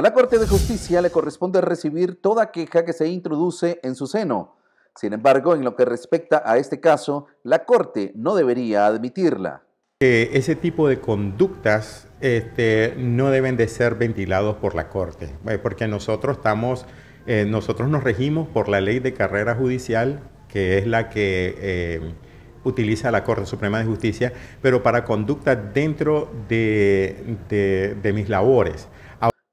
A la Corte de Justicia le corresponde recibir toda queja que se introduce en su seno. Sin embargo, en lo que respecta a este caso, la Corte no debería admitirla. ese tipo de conductas este, no deben de ser ventilados por la Corte, eh, porque nosotros estamos, eh, nosotros nos regimos por la ley de carrera judicial, que es la que eh, utiliza la Corte Suprema de Justicia, pero para conductas dentro de mis labores.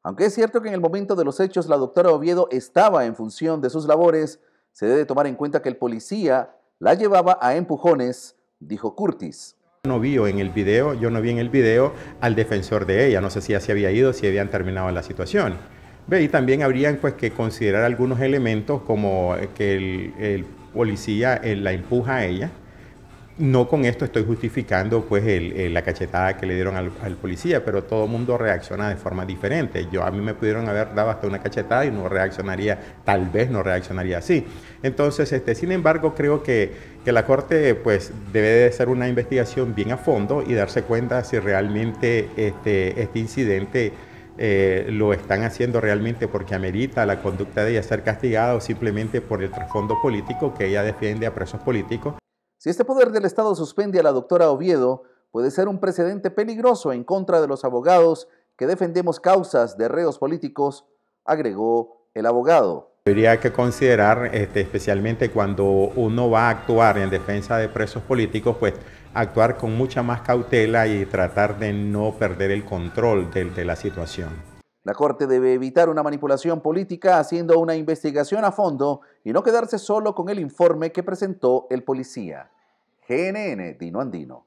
Aunque es cierto que en el momento de los hechos la doctora Oviedo estaba en función de sus labores, se debe tomar en cuenta que el policía la llevaba a empujones, dijo Curtis. No vi en el video, yo no vi en el video al defensor de ella, no sé si ya se había ido, si habían terminado la situación. Ve, y también habrían pues que considerar algunos elementos como que el, policía eh, la empuja a ella, no con esto estoy justificando pues la cachetada que le dieron al, policía, pero todo el mundo reacciona de forma diferente. Yo a mí me pudieron haber dado hasta una cachetada y no reaccionaría, tal vez no reaccionaría así. Entonces, este, sin embargo, creo que, la corte pues debe de hacer una investigación bien a fondo y darse cuenta si realmente este, este incidente eh, lo están haciendo realmente porque amerita la conducta de ella ser castigada o simplemente por el trasfondo político que ella defiende a presos políticos. Si este poder del Estado suspende a la doctora Oviedo, puede ser un precedente peligroso en contra de los abogados que defendemos causas de reos políticos, agregó el abogado. Habría que considerar, este, especialmente cuando uno va a actuar en defensa de presos políticos, pues actuar con mucha más cautela y tratar de no perder el control de, de la situación. La Corte debe evitar una manipulación política haciendo una investigación a fondo y no quedarse solo con el informe que presentó el policía. GNN Dino Andino.